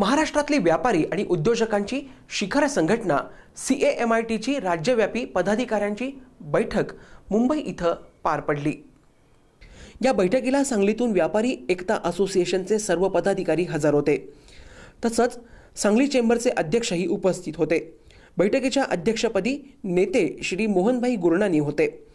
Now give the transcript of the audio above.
महाराष्ट्रातले व्यापारी आणि उद्योजकांची शिखर संघटना सी ए एम आय टीची राज्यव्यापी पदाधिकाऱ्यांची बैठक मुंबई इथं पार पडली या बैठकीला सांगलीतून व्यापारी एकता असोसिएशनचे सर्व पदाधिकारी हजर होते तसंच सांगली चेंबरचे अध्यक्षही उपस्थित होते बैठकीच्या अध्यक्षपदी नेते श्री मोहनभाई गुरणानी होते